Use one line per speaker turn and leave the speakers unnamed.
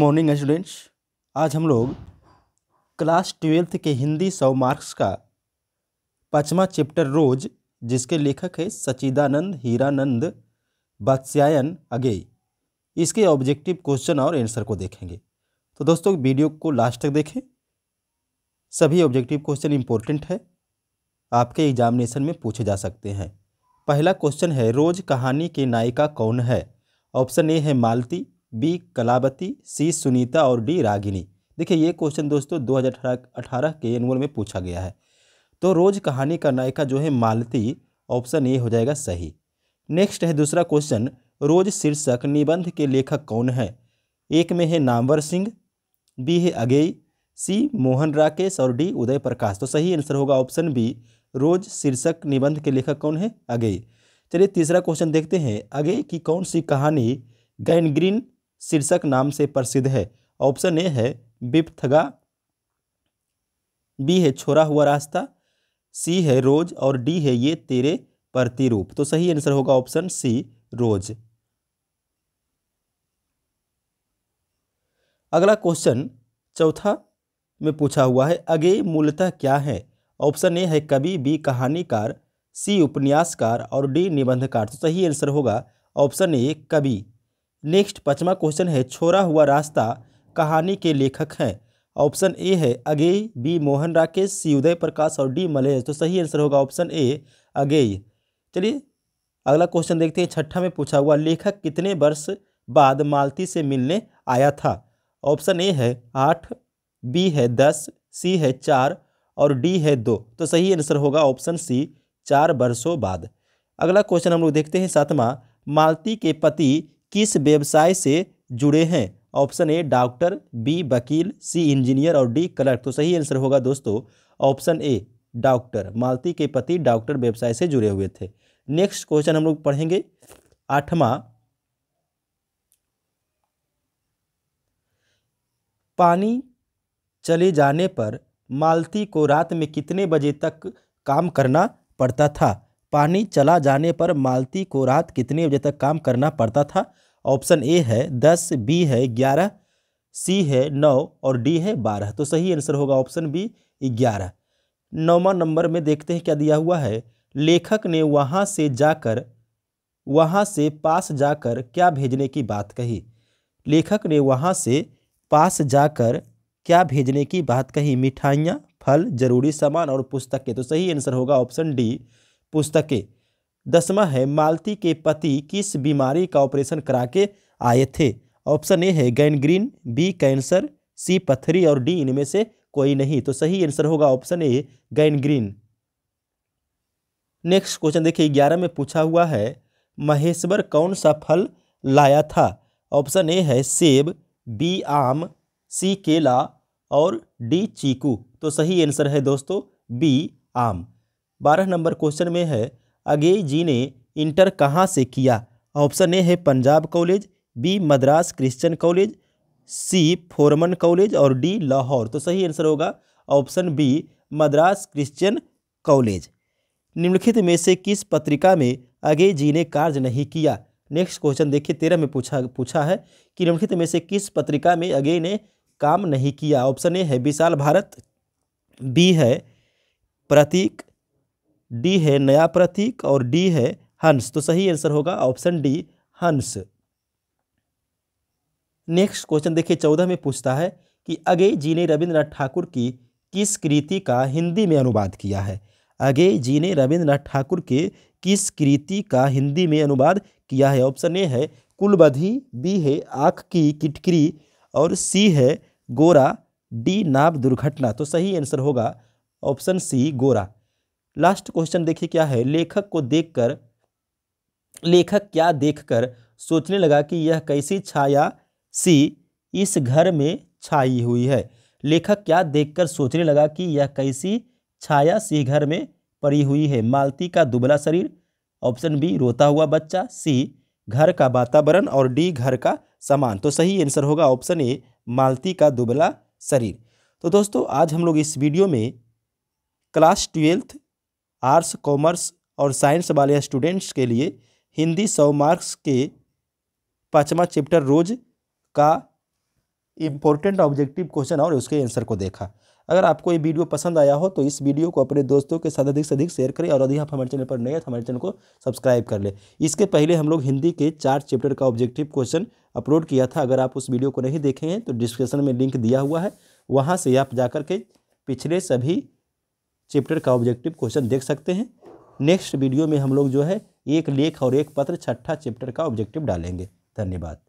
morning students आज हम लोग क्लास ट्वेल्थ के हिंदी सौ मार्क्स का पचमा चैप्टर रोज जिसके लेखक है सचिदानंद हीरानंद बत्स्यायन अगे इसके ऑब्जेक्टिव क्वेश्चन और आंसर को देखेंगे तो दोस्तों वीडियो को लास्ट तक देखें सभी ऑब्जेक्टिव क्वेश्चन इम्पोर्टेंट है आपके एग्जामिनेशन में पूछे जा सकते हैं पहला क्वेश्चन है रोज कहानी के नायिका कौन है ऑप्शन ए है मालती बी कलावती सी सुनीता और डी रागिनी देखिए ये क्वेश्चन दोस्तों 2018 के एनुअल में पूछा गया है तो रोज़ कहानी का नायिका जो है मालती ऑप्शन ए हो जाएगा सही नेक्स्ट है दूसरा क्वेश्चन रोज शीर्षक निबंध के लेखक कौन है एक में है नामवर सिंह बी है अगेई सी मोहन राकेश और डी उदय प्रकाश तो सही आंसर होगा ऑप्शन बी रोज शीर्षक निबंध के लेखक कौन है अगेई चलिए तीसरा क्वेश्चन देखते हैं अगेई की कौन सी कहानी गैनग्रीन शीर्षक नाम से प्रसिद्ध है ऑप्शन ए है बिपथगा बी है छोरा हुआ रास्ता सी है रोज और डी है ये तेरे प्रतिरूप तो सही आंसर होगा ऑप्शन सी रोज अगला क्वेश्चन चौथा में पूछा हुआ है अगे मूलतः क्या है ऑप्शन ए है कवि बी कहानीकार सी उपन्यासकार और डी निबंधकार तो सही आंसर होगा ऑप्शन ए कवि नेक्स्ट पाँचवा क्वेश्चन है छोरा हुआ रास्ता कहानी के लेखक हैं ऑप्शन ए है अगे बी मोहन राकेश सी उदय प्रकाश और डी मलेश तो सही आंसर होगा ऑप्शन ए अगे चलिए अगला क्वेश्चन देखते हैं छठा में पूछा हुआ लेखक कितने वर्ष बाद मालती से मिलने आया था ऑप्शन ए है आठ बी है दस सी है चार और डी है दो तो सही आंसर होगा ऑप्शन सी चार वर्षों बाद अगला क्वेश्चन हम लोग देखते हैं सातवा मालती के पति किस व्यवसाय से जुड़े हैं ऑप्शन ए डॉक्टर बी वकील सी इंजीनियर और डी क्लर्क तो सही आंसर होगा दोस्तों ऑप्शन ए डॉक्टर मालती के पति डॉक्टर व्यवसाय से जुड़े हुए थे नेक्स्ट क्वेश्चन हम लोग पढ़ेंगे आठवां पानी चले जाने पर मालती को रात में कितने बजे तक काम करना पड़ता था पानी चला जाने पर मालती को रात कितने बजे तक काम करना पड़ता था ऑप्शन ए है दस बी है ग्यारह सी है नौ और डी है बारह तो सही आंसर होगा ऑप्शन बी ग्यारह नौवा नंबर में देखते हैं क्या दिया हुआ है लेखक ने वहाँ से जाकर वहाँ से पास जाकर क्या भेजने की बात कही लेखक ने वहाँ से पास जाकर क्या भेजने की बात कही मिठाइयाँ फल जरूरी सामान और पुस्तकें तो सही आंसर होगा ऑप्शन डी पुस्तकें दसवा है मालती के पति किस बीमारी का ऑपरेशन करा के आए थे ऑप्शन ए है गैनग्रीन बी कैंसर सी पथरी और डी इनमें से कोई नहीं तो सही आंसर होगा option A gangrene next question देखिए ग्यारह में पूछा हुआ है महेश्वर कौन सा फल लाया था ऑप्शन ए है सेब बी आम सी केला और डी चीकू तो सही आंसर है दोस्तों बी आम बारह नंबर क्वेश्चन में है अगे जी ने इंटर कहाँ से किया ऑप्शन ए है Punjab college B Madras Christian college C Forman college और डी लाहौर तो सही आंसर होगा option B Madras Christian college निम्नलिखित में से किस पत्रिका में अगे जी ने कार्य नहीं किया नेक्स्ट क्वेश्चन देखिए तेरह में पूछा पूछा है कि निम्नलिखित में से किस पत्रिका में अगे ने काम नहीं किया ऑप्शन ए है विशाल भारत बी है प्रतीक डी है नया प्रतीक और डी है हंस तो सही आंसर होगा option D Hans next question देखिए चौदह में पूछता है कि अगे जी ने रविंद्रनाथ ठाकुर की किस कृति का हिंदी में अनुवाद किया है अगे जी ने रविंद्रनाथ ठाकुर के किस कृति का हिंदी में अनुवाद किया है ऑप्शन ए है कुलबधी बी है आँख की किटकरी और सी है गोरा डी नाव दुर्घटना तो सही आंसर होगा ऑप्शन सी गोरा लास्ट क्वेश्चन देखिए क्या है लेखक को देखकर लेखक क्या देखकर सोचने लगा कि यह कैसी छाया सी इस घर में छाई हुई है लेखक क्या देखकर सोचने लगा कि यह कैसी छाया सी घर में पड़ी हुई है मालती का दुबला शरीर ऑप्शन बी रोता हुआ बच्चा सी घर का वातावरण और डी घर का सामान तो सही आंसर होगा ऑप्शन ए मालती का दुबला शरीर तो दोस्तों आज हम लोग इस वीडियो में क्लास ट्वेल्थ आर्ट्स कॉमर्स और साइंस वाले स्टूडेंट्स के लिए हिंदी सौ मार्क्स के पाँचवा चैप्टर रोज का इम्पोर्टेंट ऑब्जेक्टिव क्वेश्चन और उसके आंसर को देखा अगर आपको ये वीडियो पसंद आया हो तो इस वीडियो को अपने दोस्तों के साथ अधिक से अधिक शेयर करें और यदि आप हमारे चैनल पर नए हैं तो हमारे चैनल को सब्सक्राइब कर लें इसके पहले हम लोग हिंदी के चार चैप्टर का ऑब्जेक्टिव क्वेश्चन अपलोड किया था अगर आप उस वीडियो को नहीं देखे हैं तो डिस्क्रिप्शन में लिंक दिया हुआ है वहाँ से आप जाकर के पिछले सभी चैप्टर का ऑब्जेक्टिव क्वेश्चन देख सकते हैं नेक्स्ट वीडियो में हम लोग जो है एक लेख और एक पत्र छठा चैप्टर का ऑब्जेक्टिव डालेंगे धन्यवाद